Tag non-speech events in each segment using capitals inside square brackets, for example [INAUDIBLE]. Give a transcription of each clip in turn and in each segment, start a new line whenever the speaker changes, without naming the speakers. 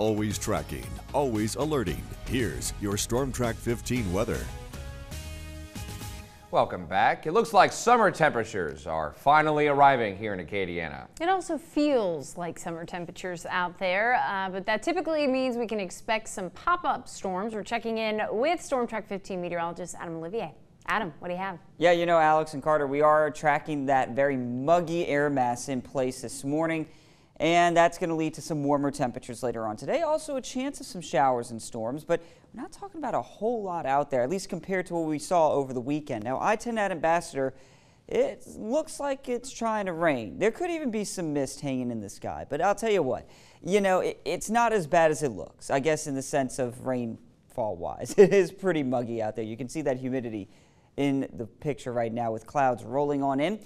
Always tracking, always alerting. Here's your Storm Track 15 weather. Welcome back. It looks like summer temperatures are finally arriving here in Acadiana. It also feels like summer temperatures out there, uh, but that typically means we can expect some pop-up storms. We're checking in with Storm Track 15 meteorologist Adam Olivier. Adam, what do you have? Yeah, you know, Alex and Carter, we are tracking that very muggy air mass in place this morning and that's going to lead to some warmer temperatures later on today. Also a chance of some showers and storms, but we're not talking about a whole lot out there, at least compared to what we saw over the weekend. Now, I-10 at Ambassador, it looks like it's trying to rain. There could even be some mist hanging in the sky, but I'll tell you what, you know, it, it's not as bad as it looks, I guess in the sense of rainfall wise. [LAUGHS] It is pretty muggy out there. You can see that humidity in the picture right now with clouds rolling on in.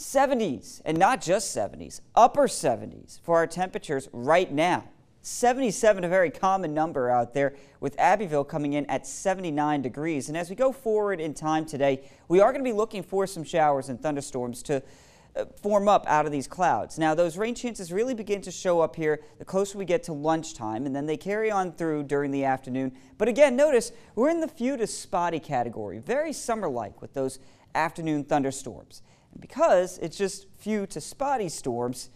70s, and not just 70s, upper 70s for our temperatures right now. 77, a very common number out there, with Abbeville coming in at 79 degrees. And as we go forward in time today, we are going to be looking for some showers and thunderstorms to uh, form up out of these clouds. Now those rain chances really begin to show up here the closer we get to lunchtime and then they carry on through during the afternoon. But again, notice we're in the few to spotty category, very summer like with those afternoon thunderstorms. And because it's just few to spotty storms,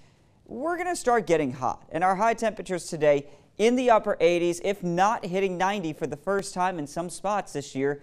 we're going to start getting hot. And our high temperatures today in the upper 80s, if not hitting 90 for the first time in some spots this year.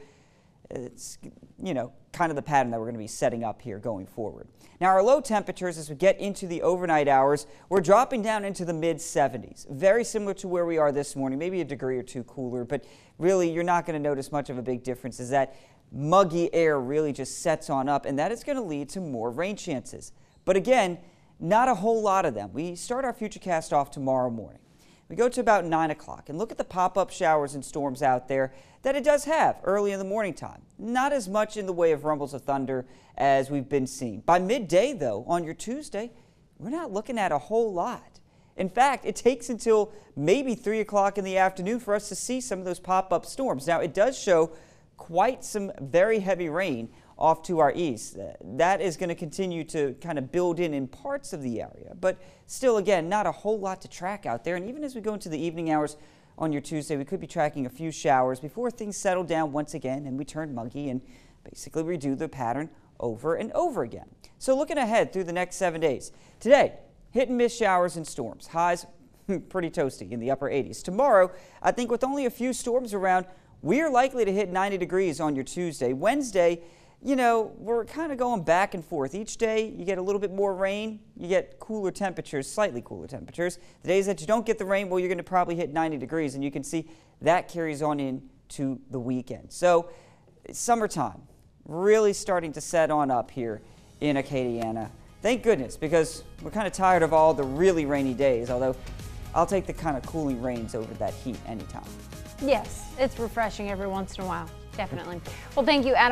It's, you know, kind of the pattern that we're going to be setting up here going forward. Now, our low temperatures as we get into the overnight hours, we're dropping down into the mid 70s, very similar to where we are this morning, maybe a degree or two cooler, but really you're not going to notice much of a big difference. Is that muggy air really just sets on up, and that is going to lead to more rain chances. But again, not a whole lot of them. We start our Futurecast off tomorrow morning. We go to about 9 o'clock and look at the pop-up showers and storms out there that it does have early in the morning time. Not as much in the way of rumbles of thunder as we've been seeing. By midday, though, on your Tuesday, we're not looking at a whole lot. In fact, it takes until maybe 3 o'clock in the afternoon for us to see some of those pop-up storms. Now, it does show quite some very heavy rain off to our east. Uh, that is going to continue to kind of build in in parts of the area, but still, again, not a whole lot to track out there. And even as we go into the evening hours on your Tuesday, we could be tracking a few showers before things settle down once again and we turn muggy and basically redo the pattern over and over again. So looking ahead through the next seven days. Today, hit and miss showers and storms. Highs [LAUGHS] pretty toasty in the upper 80s. Tomorrow, I think with only a few storms around, we are likely to hit 90 degrees on your Tuesday. Wednesday, you know, we're kind of going back and forth. Each day, you get a little bit more rain, you get cooler temperatures, slightly cooler temperatures. The days that you don't get the rain, well, you're going to probably hit 90 degrees, and you can see that carries on into the weekend. So, summertime really starting to set on up here in Acadiana. Thank goodness, because we're kind of tired of all the really rainy days, although I'll take the kind of cooling rains over that heat anytime. Yes, it's refreshing every once in a while, definitely. well, thank you, Adam.